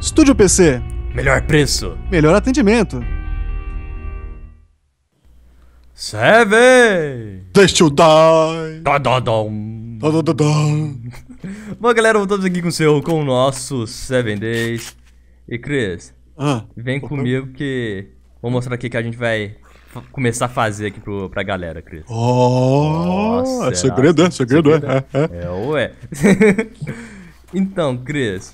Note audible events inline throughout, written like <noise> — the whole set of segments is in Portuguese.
Estúdio PC. Melhor preço. Melhor atendimento. Seven! Deixa eu dar! Bom, galera, voltamos aqui com o seu, com o nosso Seven Days. E Cris, ah, vem opa. comigo que vou mostrar aqui que a gente vai começar a fazer aqui pro, pra galera, Cris. Oh, Nossa, é segredo, é, segredo, é é, segredo é. É, é. é ué. <laughs> então, Cris,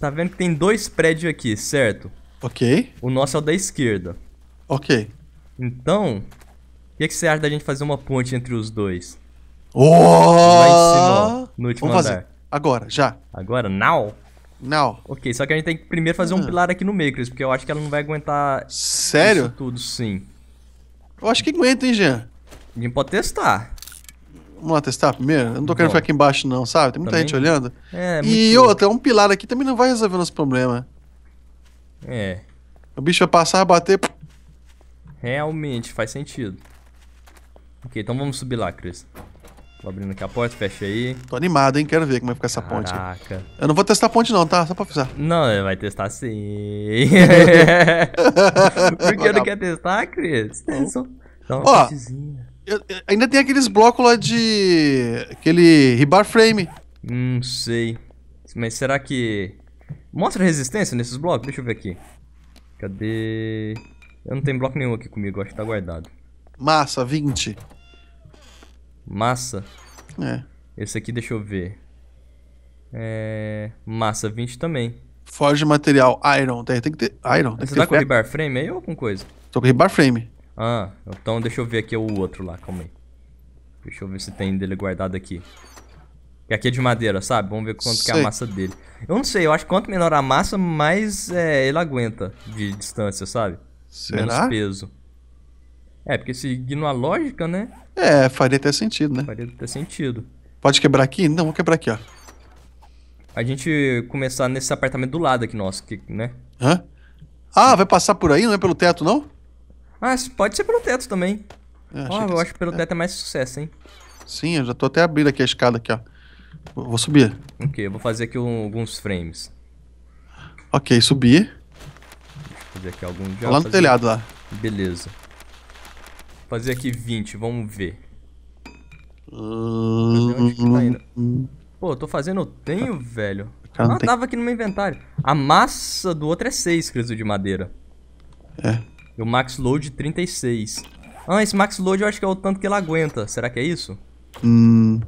Tá vendo que tem dois prédios aqui, certo? Ok. O nosso é o da esquerda. Ok. Então, o que, que, você acha da gente fazer uma ponte entre os dois? Oh! Lá em cima, no último Vamos andar. Fazer. Agora, já. Agora, now? Now. Ok, só que a gente tem que primeiro fazer uhum. um ah. pilar aqui no meio, Chris, porque eu acho que ela não vai aguentar Sério? isso tudo, sim. Eu acho que aguenta, hein, Jean? A gente pode testar. Vamos lá testar primeiro? Eu não tô querendo Bom. ficar aqui embaixo, não, sabe? Tem muita também? gente olhando. É, e outra, um pilar aqui também não vai resolver nosso problema. É. O bicho vai passar, bater. Realmente, faz sentido. Ok, então vamos subir lá, Cris. Tô abrindo aqui a porta, fecha aí. Tô animado, hein? Quero ver como vai é ficar essa Caraca. ponte. Caraca. Eu não vou testar a ponte, não, tá? Só pra avisar. Não, vai testar sim. <laughs> Por que não quer testar, Cris? Então, Ó, ainda tem aqueles blocos lá de. aquele rebar frame. Não sei. Mas será que. Mostra resistência nesses blocos? Deixa eu ver aqui. Cadê. Eu não tenho bloco nenhum aqui comigo, acho que tá guardado. Massa, 20. Massa? É. Esse aqui, deixa eu ver. É. Massa 20 também. Forge material, iron. Tem, tem que ter. Iron. Tem Você que tá com rebar frame aí ou com coisa? Tô com rebar frame. Ah, então deixa eu ver aqui o outro lá, calma aí. Deixa eu ver se tem dele guardado aqui. E aqui é de madeira, sabe? Vamos ver quanto que é a massa dele. Eu não sei, eu acho que quanto menor a massa, mais é, ele aguenta de distância, sabe? Será? Menos peso. É, porque seguindo a lógica, né? É, faria até sentido, né? Faria até sentido. Pode quebrar aqui? Não, vou quebrar aqui, ó. A gente começar nesse apartamento do lado aqui nosso, que, né? Hã? Ah, vai passar por aí, não é pelo teto, não? Ah, pode ser pelo teto também. É, oh, eu acho que pelo é. teto é mais sucesso, hein? Sim, eu já tô até abrindo aqui a escada aqui, ó. Vou subir. Ok, eu vou fazer aqui um, alguns frames. Ok, subir. Fazer aqui algum já, tá Lá no fazer... telhado lá. Beleza. Fazer aqui 20, vamos ver. Tá hum. Pô, eu tô fazendo, eu tenho, tá. velho. Cara, não, ah, tem... tava aqui no meu inventário. A massa do outro é 6, Criso de madeira. É. E o max load 36. Ah, esse max load eu acho que é o tanto que ele aguenta. Será que é isso? Hum.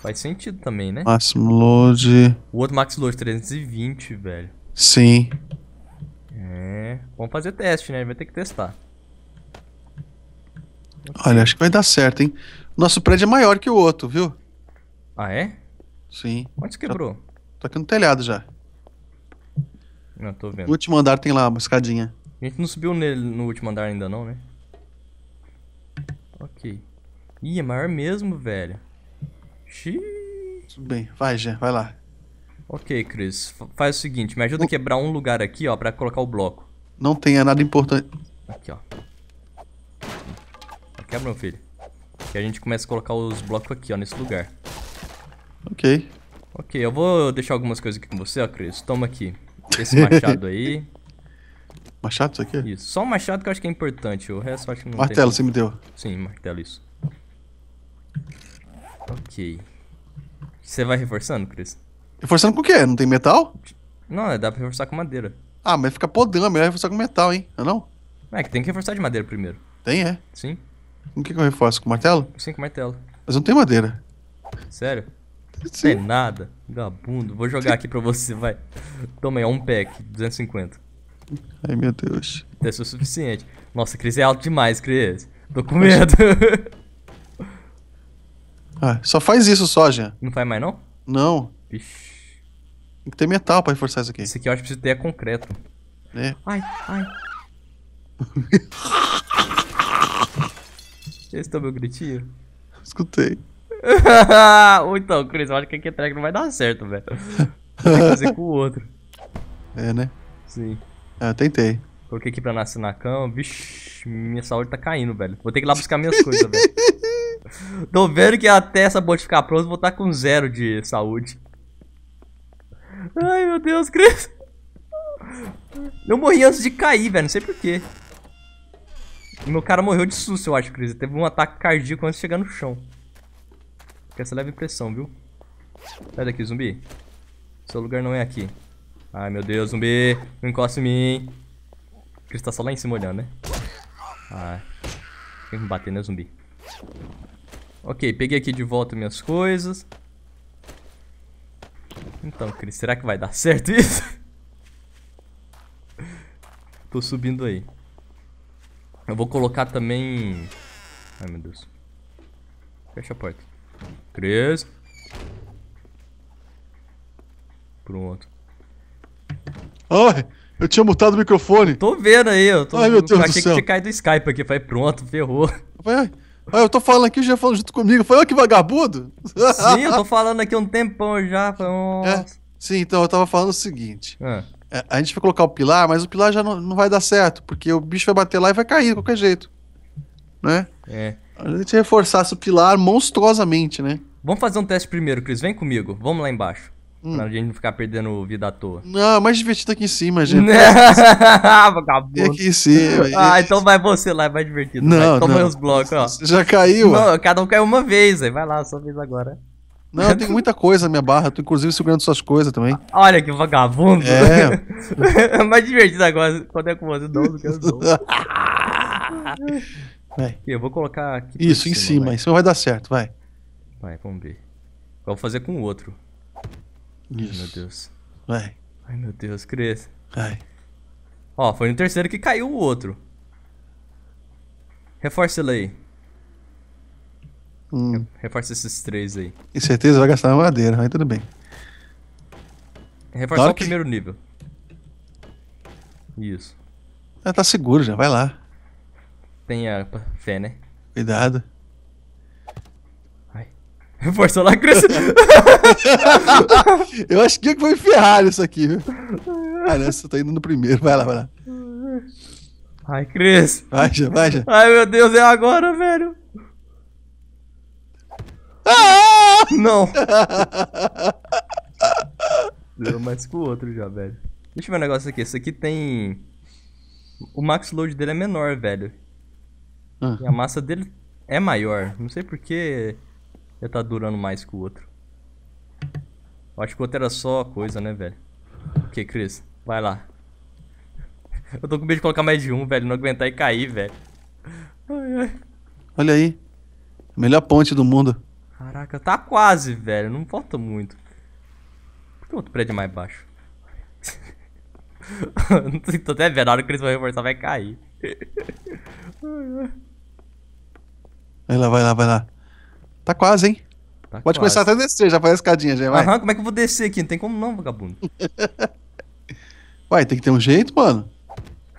Faz sentido também, né? Máximo load. O outro max load 320, velho. Sim. É. Vamos fazer teste, né? A gente vai ter que testar. Olha, acho que vai dar certo, hein? Nosso prédio é maior que o outro, viu? Ah, é? Sim. Onde você tá quebrou? Já, tô aqui no telhado já. Não, tô vendo. O último andar tem lá uma escadinha. A gente não subiu nele no último andar ainda não, né? Ok. Ih, é maior mesmo, velho. Xiii. Tudo bem, vai, Jean, vai lá. Ok, Chris. Faz o seguinte, me ajuda o... a quebrar um lugar aqui, ó, pra colocar o bloco. Não tenha nada importante. Aqui, ó. Quebra, meu filho. Que a gente começa a colocar os blocos aqui, ó, nesse lugar. Ok. Ok, eu vou deixar algumas coisas aqui com você, ó, Cris. Toma aqui. Esse machado aí. <laughs> Machado, isso aqui? Isso. Só o machado que eu acho que é importante. O resto eu acho que não Martelo, tem... você me deu. Sim, martelo, isso. Ok. Você vai reforçando, Cris? Reforçando com o quê? Não tem metal? Não, é, dá pra reforçar com madeira. Ah, mas fica podando, é melhor reforçar com metal, hein? Não é não? É que tem que reforçar de madeira primeiro. Tem, é? Sim. Com o que, que eu reforço? Com martelo? Sim, com martelo. Mas não tem madeira. Sério? Sim. Não tem nada. Gabundo. Vou jogar aqui pra você, vai. Toma aí, um pack, 250. Ai, meu Deus. Deve ser o suficiente. Nossa, Cris é alto demais, Cris. Tô com medo. <laughs> ah, só faz isso só, Jean. Não faz mais, não? Não. Ixi. Tem que ter metal pra reforçar isso aqui. Isso aqui eu acho que precisa ter é concreto. É. Ai, ai. Você <laughs> escutou tá meu gritinho? Escutei. Ou <laughs> então, Cris, eu acho que aqui é track não vai dar certo, velho. Tem que fazer com o outro. É, né? Sim. Ah, tentei. Coloquei aqui pra nascer na cama. Vixi, minha saúde tá caindo, velho. Vou ter que ir lá buscar minhas coisas, velho. <laughs> Tô vendo que até essa bot ficar pronta, eu vou estar tá com zero de saúde. Ai, meu Deus, Cris. Eu morri antes de cair, velho. Não sei porquê. Meu cara morreu de susto, eu acho, Cris. Teve um ataque cardíaco antes de chegar no chão. Fica essa leve impressão, viu? Sai daqui, zumbi. Seu lugar não é aqui. Ai, meu Deus, zumbi. Não encosta em mim. Ele tá só lá em cima olhando, né? Ai. Tem que me bater, né, zumbi? Ok, peguei aqui de volta minhas coisas. Então, Cris, será que vai dar certo isso? <laughs> Tô subindo aí. Eu vou colocar também... Ai, meu Deus. Fecha a porta. Cris. Pronto. Ai, eu tinha mutado o microfone. Tô vendo aí, eu tô. Ai, meu Deus eu achei do céu. que tinha caído do Skype aqui. Falei, pronto, ferrou. Ai, ai, eu tô falando aqui, já falando junto comigo. Falei, olha que vagabundo. Sim, eu tô <laughs> falando aqui um tempão já. Falei, é, sim, então eu tava falando o seguinte. Ah. É, a gente vai colocar o pilar, mas o pilar já não, não vai dar certo, porque o bicho vai bater lá e vai cair de qualquer jeito. Né? É. A gente reforçasse o pilar monstruosamente, né? Vamos fazer um teste primeiro, Cris. Vem comigo. Vamos lá embaixo. Hum. Pra gente não ficar perdendo vida à toa. Não, é mais divertido aqui em cima, gente. <laughs> Vagabundo. aqui em cima. Ah, então vai você lá, é mais divertido. Não, vai. Toma não. os blocos, ó. Já caiu? Não, cada um caiu uma vez, aí. Vai lá, sua vez agora. Não, tem muita coisa na minha barra, tô inclusive segurando suas coisas também. Olha que vagabundo. É. <laughs> é mais divertido agora quando é com você, não, do que eu dou. <laughs> Eu vou colocar aqui. Isso, cima, em cima, vai. em cima vai dar certo, vai. Vai, vamos ver. Vou fazer com o outro. Isso. Ai, meu Deus. Vai. Ai, meu Deus, Cris. Ai. Ó, foi no terceiro que caiu o outro. Reforça ele aí. Hum. Reforça esses três aí. Com certeza vai gastar uma madeira, mas tudo bem. Reforçar Doc? o primeiro nível. Isso. Ah, tá seguro já, vai lá. Tenha fé, né? Cuidado. Reforçou lá cresce. <laughs> eu acho que foi Ferrari isso aqui, Ah, Cara, você tá indo no primeiro. Vai lá, vai lá. Ai, Cris. Vai, já, vai, já. Ai, meu Deus, é agora, velho. Ah! Não. <laughs> Deu mais com o outro já, velho. Deixa eu ver um negócio aqui. Esse aqui tem... O max load dele é menor, velho. Ah. E a massa dele é maior. Não sei porquê... Já tá durando mais que o outro. Eu acho que o outro era só coisa, né, velho? Ok, Cris, vai lá. <laughs> Eu tô com medo de colocar mais de um, velho. Não aguentar e cair, velho. Ai, ai. Olha aí. Melhor ponte do mundo. Caraca, tá quase, velho. Não falta muito. Por que o outro prédio é mais baixo? <laughs> tô até vendo. Na hora que eles vão reforçar, vai cair. <laughs> Vai lá, vai lá, vai lá. Tá quase, hein? Tá Pode quase. começar até descer, já faz a escadinha, já vai. Aham, como é que eu vou descer aqui? Não tem como não, vagabundo. Ué, <laughs> tem que ter um jeito, mano. O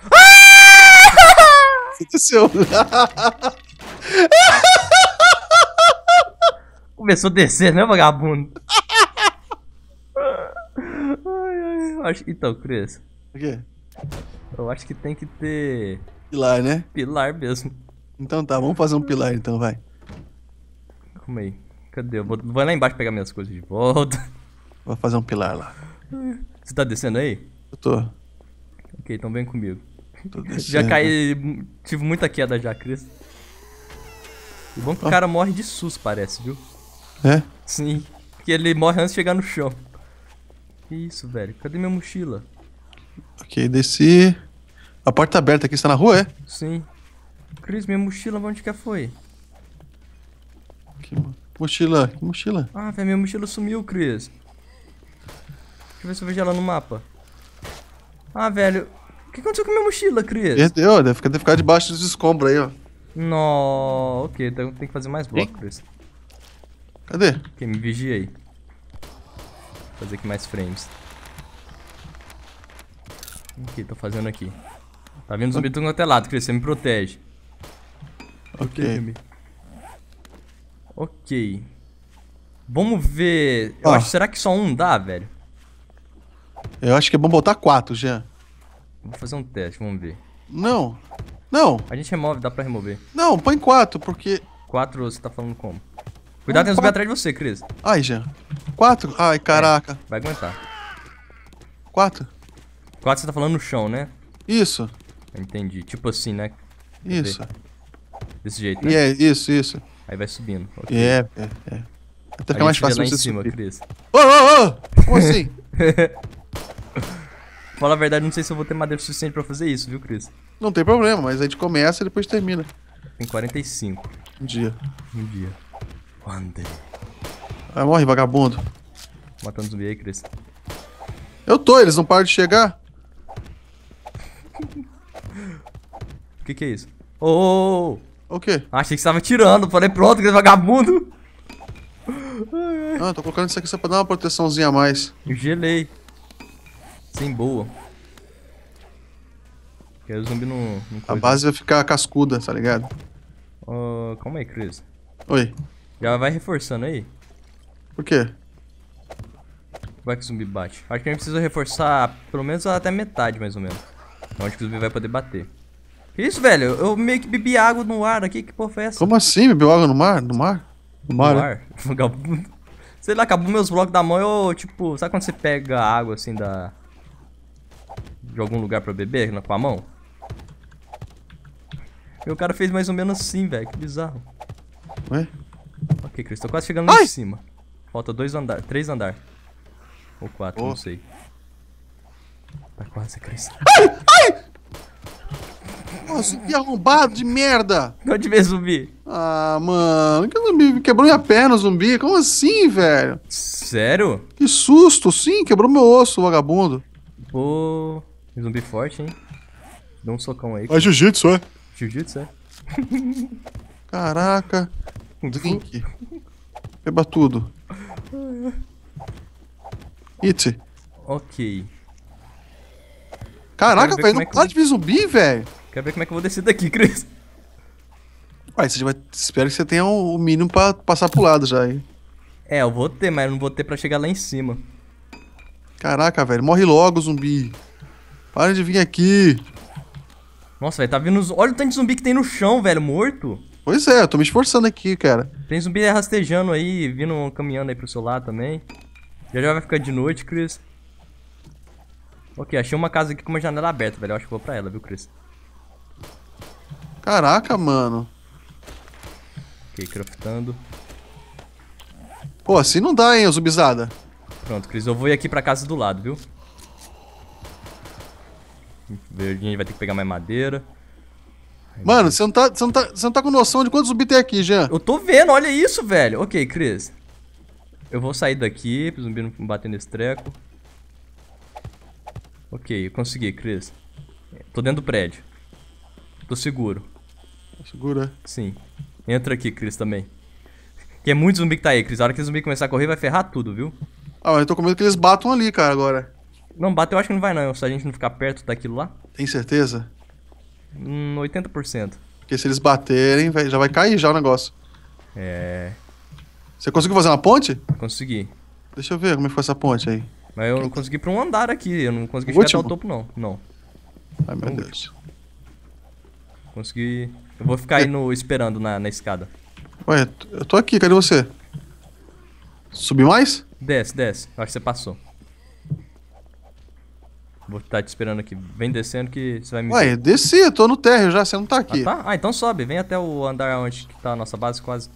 ah! que <laughs> aconteceu? <laughs> Começou a descer, né, vagabundo? ai, ai, acho... Então, Cris. O quê? Eu acho que tem que ter. Pilar, né? Pilar mesmo. Então tá, vamos fazer um pilar então, vai aí. Cadê? Eu vou, vou lá embaixo pegar minhas coisas de volta. Vou fazer um pilar lá. Você tá descendo aí? Eu tô. Ok, então vem comigo. Tô <laughs> descendo. Já caí. Tive muita queda já, Cris. O bom é que o ah. cara morre de sus, parece, viu? É? Sim. Que ele morre antes de chegar no chão. Que isso, velho? Cadê minha mochila? Ok, desci. A porta tá aberta aqui, você tá na rua, é? Sim. Cris, minha mochila, onde que foi? Mochila, que mochila? Ah, velho, minha mochila sumiu, Cris. Deixa eu ver se eu vejo ela no mapa. Ah, velho. O que aconteceu com a minha mochila, Cris? Perdeu, deve ficar, deve ficar debaixo dos escombros aí, ó. No, ok, então tem que fazer mais bloco, Cris. Cadê? Ok, me vigia aí. Vou fazer aqui mais frames. O que tô fazendo aqui? Tá vendo zumbi do outro lado, Cris, você me protege. Ok. Ok. Vamos ver. Eu ah. acho, será que só um dá, velho? Eu acho que é bom botar quatro, já. Vou fazer um teste, vamos ver. Não. Não. A gente remove, dá pra remover. Não, põe quatro, porque. Quatro, você tá falando como? Cuidado, tem uns atrás de você, Cris. Ai, já. Quatro? Ai, é, caraca. É, vai aguentar. Quatro? Quatro você tá falando no chão, né? Isso. Entendi. Tipo assim, né? Isso. Desse jeito, né? É, yeah, isso, isso. Aí vai subindo. Okay. É, é, é. Até fica mais fácil você cima, subir. Cris. Ô, ô, ô! Como assim? <laughs> <laughs> Fala a verdade, não sei se eu vou ter madeira suficiente pra fazer isso, viu, Cris? Não tem problema, mas a gente começa e depois termina. Tem 45. Um dia. Um dia. One day. Ah, morre, vagabundo. Matando zumbi aí, Cris. Eu tô, eles não param de chegar. <laughs> O que que é isso? Ô, ô, ô! O quê? Achei que você tava tirando. Falei, pronto, que vagabundo. Ah, tô colocando isso aqui só pra dar uma proteçãozinha a mais. Eu gelei. Sem boa. Porque o zumbi não... não a base vai ficar cascuda, tá ligado? Uh, calma aí, Cris. Oi. Já vai reforçando aí. Por quê? Vai que o zumbi bate. Acho que a gente precisa reforçar pelo menos até metade, mais ou menos. Onde então, que o zumbi vai poder bater. Isso, velho, eu meio que bebi água no ar aqui, que porra foi essa? Como assim? Bebeu água no mar? No mar? No mar? No né? mar. É? <laughs> Sei lá, acabou meus blocos da mão, eu, tipo, sabe quando você pega água assim da. de algum lugar pra beber com a mão? Meu cara fez mais ou menos assim, velho, que bizarro. Ué? Ok, Cris, tô quase chegando lá em cima. Falta dois andares, três andares. Ou quatro, oh. não sei. Tá quase, Cris. Ai! Ai! Nossa, que arrombado de merda! onde veio zumbi? Ah, mano, que zumbi? Quebrou minha perna, zumbi. Como assim, velho? Sério? Que susto, sim, quebrou meu osso, vagabundo. Pô, zumbi forte, hein? Dá um socão aí. Ah, é jiu-jitsu, é? Jiu-jitsu, é. Caraca. Drink. Beba tudo. It. Ok. Caraca, velho, não é para vir zumbi, velho. Quer ver como é que eu vou descer daqui, Cris. Ué, ah, você vai... espero que você tenha o mínimo pra passar pro lado já hein? É, eu vou ter, mas eu não vou ter pra chegar lá em cima. Caraca, velho. Morre logo, zumbi. Para de vir aqui. Nossa, velho, tá vindo... Olha o tanto de zumbi que tem no chão, velho, morto. Pois é, eu tô me esforçando aqui, cara. Tem zumbi rastejando aí, vindo, caminhando aí pro seu lado também. Já já vai ficar de noite, Chris. Ok, achei uma casa aqui com uma janela aberta, velho. Eu acho que vou pra ela, viu, Chris? Caraca, mano. Ok, craftando. Pô, assim não dá, hein, zumbizada. Pronto, Cris, eu vou ir aqui pra casa do lado, viu? Verdinho, a gente vai ter que pegar mais madeira. Mano, você não, tá, você, não tá, você não tá com noção de quantos zumbi tem aqui, Jean. Eu tô vendo, olha isso, velho. Ok, Cris. Eu vou sair daqui, pro zumbi não bater nesse treco. Ok, consegui, Cris. Tô dentro do prédio. Tô seguro. Segura. Sim. Entra aqui, Cris, também. Que é muito zumbi que tá aí, Cris. A hora que o zumbi começar a correr, vai ferrar tudo, viu? Ah, eu tô com medo que eles batam ali, cara, agora. Não, bater eu acho que não vai não, se a gente não ficar perto daquilo lá. Tem certeza? Hum, 80%. Porque se eles baterem, já vai cair já o negócio. É. Você conseguiu fazer uma ponte? Consegui. Deixa eu ver como é que foi essa ponte aí. Mas eu não consegui pra um andar aqui, eu não consegui o chegar último? até o topo não. Não. Ai meu Deus. Consegui eu vou ficar aí no, esperando na, na escada. Ué, eu tô aqui, cadê você? Subi mais? Desce, desce. acho que você passou. Vou estar tá te esperando aqui. Vem descendo que você vai me. Ué, desci, eu tô no térreo já, você não tá ah, aqui. Ah, tá? ah, então sobe, vem até o andar onde que tá a nossa base quase.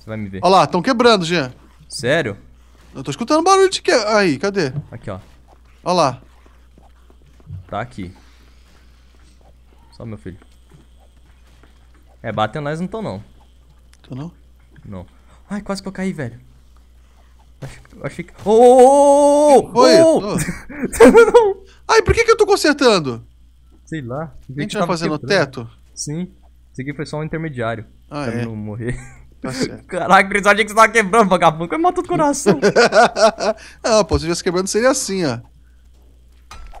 Você vai me ver. Olha lá, estão quebrando, Jean. Sério? Eu tô escutando barulho de que. Aí, cadê? Aqui, ó. Olha lá. Tá aqui. Só, meu filho. É, bateu nós não tô não. Tô não? Não. Ai, quase que eu caí, velho. Achei que. Ô! Oh, oh, oh, Ai, por que, que eu tô consertando? Sei lá. A gente tá fazendo o teto? Sim. Esse aqui foi só um intermediário. Ah, pra é? não morrer. Tá certo. Caraca, pensava que você tava quebrando, vagabundo. Como matou o coração? ah, pô, se tivesse quebrando seria assim, ó.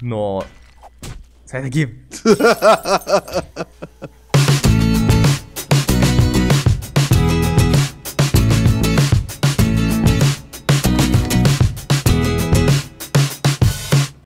Nossa. Sai daqui.